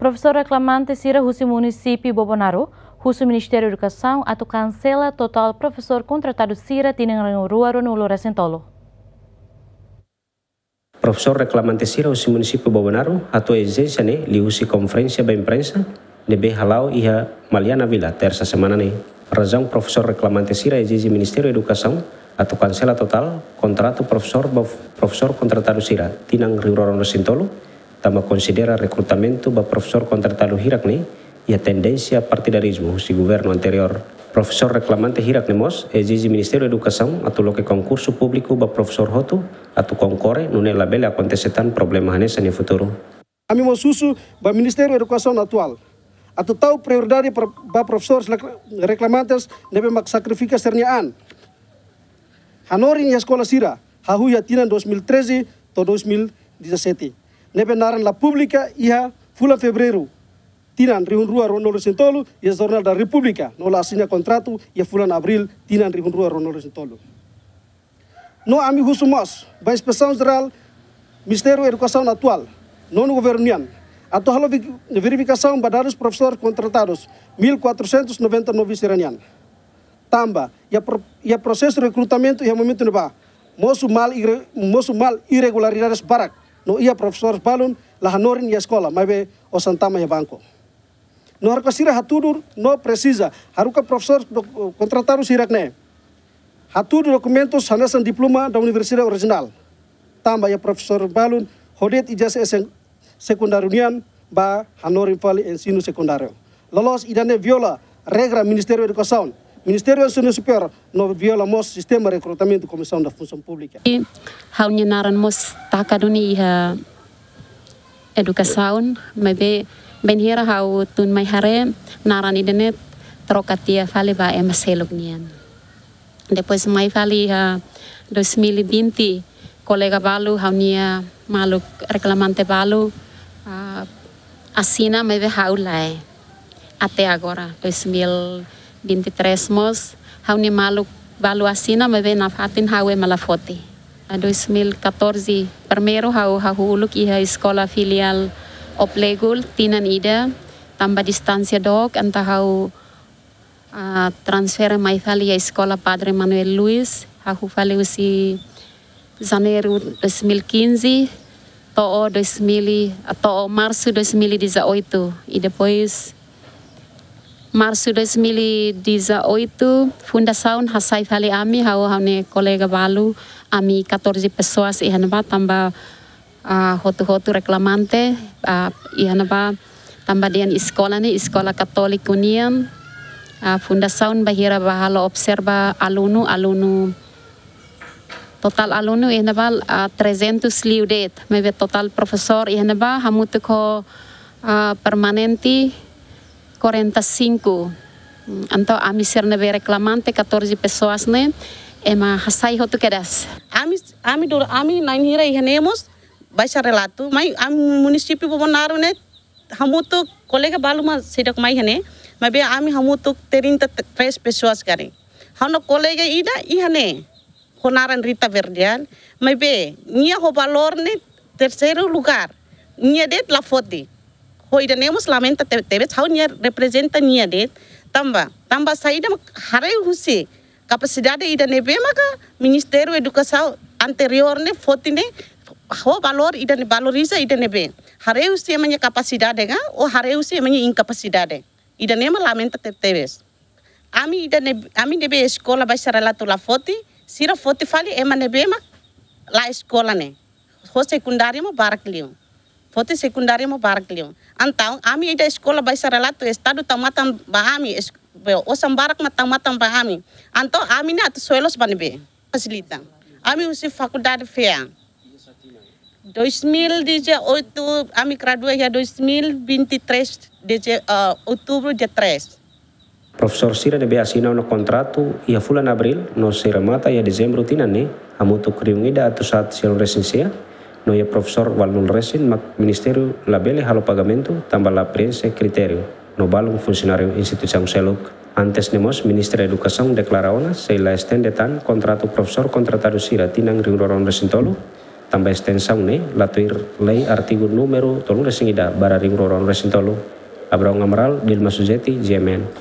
Profesor reclamante Sira Husi Munisipi Bobonaro, Husi Ministério de Educação, atu cancela total professor contratado Sira Tinang Ruaro no Loura Sentolo. Professor reclamante Sira Husi Munisipi Bobonaro, ato exência e li Husi conferência da imprensa, debe halau iha Maliana Vila, terça semana ne. Razão Profesor reclamante Sira exige Ministério da Educação, atau cancela total contrato profesor profesor contratado Sira Tinang Ruaro no Sentolo, tama considera reclutamento ba profesor contratado Hirakni e ya tendência partidarismo si governo anterior. Profesor reclamante Hirakni Mos exige ministerio da atau atulo que concurso público ba profesor hotu atu concorre nune labela acontecetan problema hanesa no futuro. Ami susu ba Ministério da Educação atual atau tahu prioridade para profesor reklamantes nebe mak sacrifica serniaan. Hanorin ya sekolah sira, hahu ya tinan 2013 to 2017. lebe naran la pública iha fula febrero tinan rihun rua ronolo sentolo e as jornal da república no la asina contrato e fulan abril tinan rihun rua ronolo sentolo no ami husumos ba inspeção geral Ministério da Educação atual, governo nian a de verificação badados professores contratados, 1.499 iranianos. Tamba, e a, pro, processo de recrutamento e momento no bar, moço mal, moço mal irregularidades barato. no ia profesor palun lah Norin ia sekolah, mabe osantama ya ia bangko No harka sira hatudur no presiza haruka profesor kontrataru sirak ne. Hatudur dokumentus hanasan diploma da universidade original. Tamba ia profesor palun hodet ijazah sekundarunian ba hanorin fali ensino sekundario Lolos idane viola regra ministerio de Ministério Ensino Superior não viola o sistema de recrutamento da Comissão da Função Pública. E hau um nyenaran mos takaduni ha educação, mas be ben hira hau tun mai hare naran idenet tia fale ba em selok nian. Depois mai fale ha 2020 colega balu hau nia maluk reclamante balu uh, ah, assina me hau lai até agora 2020 23 mos hau ni malu asina me na fatin hau e 2014 permero hau hau uluk iha iskola filial oplegul tinan ida tambah distansia dok anta hau uh, transfer mai fali iha iskola Padre Manuel Luis. hau fali usi zaneru 2015 too 2000 to marsu 2018 ida pois Marsu sudas mili oitu funda fundação Hasai Vale Ami, hau hau ne kolega balu, ami 14 pessoas e hanaba tambah uh, hotu-hotu reklamante, uh, e hanaba tambah dian iskola ne, iskola katolik unian, uh, fundação bahira bahalo observa alunu alunu total alunu e hanaba uh, 300 liudet, mebe total profesor e hanaba hamutu ko permanenti, 45. Então, a missão neve reclamante 14 pessoas, né? É uma raçai roto Ami, ami dor, ami nain hira ihanemos, e baixa relato, mas ami município bobonaru, né? Hamu tu colega baluma sidak mai hane, mas be ami hamu tu terinta e três pessoas kare. Hano colega ida ihane. E Honaran Rita Verdial, mas be, nia ho valor ne terceiro lugar. Nia det la hoida ne mus lamenta te tebe tebe chau nia representa nia de tamba tamba saida harai husi kapasidade ida ne be maka ministeru educação anterior ne fotine ho valor ida ne valoriza ida ne be harai husi emanya kapasidade ga o harai husi emanya incapacidade ida ne lamenta te tebe ami ida ne ami ne be escola ba sarala tu la foti sira foti fali ema ne be mak la eskola ne ho sekundari mo barak liu foto sekundari mo barak liu antau ami ida sekolah bahasa relato estado tamatan ba ami osam barak matamatan ba ami anto ami na to suelos be fasilita ami usi fakuldade fea 2000 dije oitu ami kradua ya 2023 de uh, ah, Oktober de tres. Profesor Sira de Beasina no contrato e a fula abril no se remata ia a dezembro tinane amutu kriungida atu saat se resensia. Noia Profesor valnul resin mak ministeru labele halo pagamento tambah la prensa criterio. No balum funcionario instituição seluk. Antes nemos ministra educação deklarawana se la estende tan contrato sira tinang riuroron resintolu. Tambah extensão la latuir lei artigo numero tolu resingida bara riuroron resintolu. abraung Amaral, Dilma Sujeti, GMN.